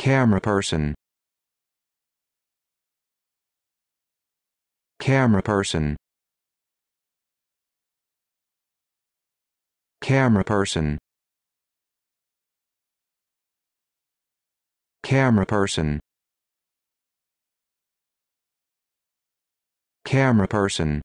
Camera person. Camera person. Camera person. Camera person. Camera person.